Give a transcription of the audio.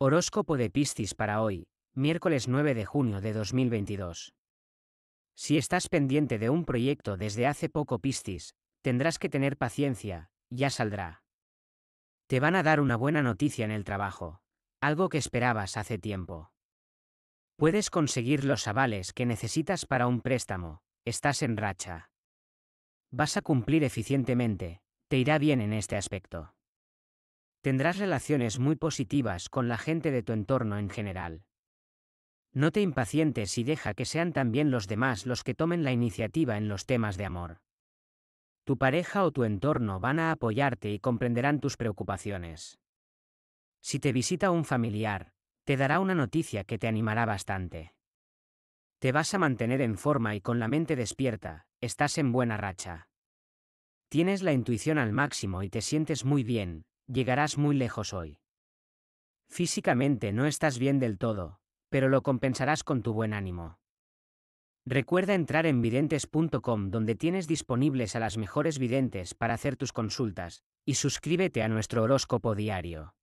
Horóscopo de Piscis para hoy, miércoles 9 de junio de 2022. Si estás pendiente de un proyecto desde hace poco Piscis, tendrás que tener paciencia, ya saldrá. Te van a dar una buena noticia en el trabajo, algo que esperabas hace tiempo. Puedes conseguir los avales que necesitas para un préstamo, estás en racha. Vas a cumplir eficientemente, te irá bien en este aspecto. Tendrás relaciones muy positivas con la gente de tu entorno en general. No te impacientes y deja que sean también los demás los que tomen la iniciativa en los temas de amor. Tu pareja o tu entorno van a apoyarte y comprenderán tus preocupaciones. Si te visita un familiar, te dará una noticia que te animará bastante. Te vas a mantener en forma y con la mente despierta, estás en buena racha. Tienes la intuición al máximo y te sientes muy bien, Llegarás muy lejos hoy. Físicamente no estás bien del todo, pero lo compensarás con tu buen ánimo. Recuerda entrar en videntes.com donde tienes disponibles a las mejores videntes para hacer tus consultas, y suscríbete a nuestro horóscopo diario.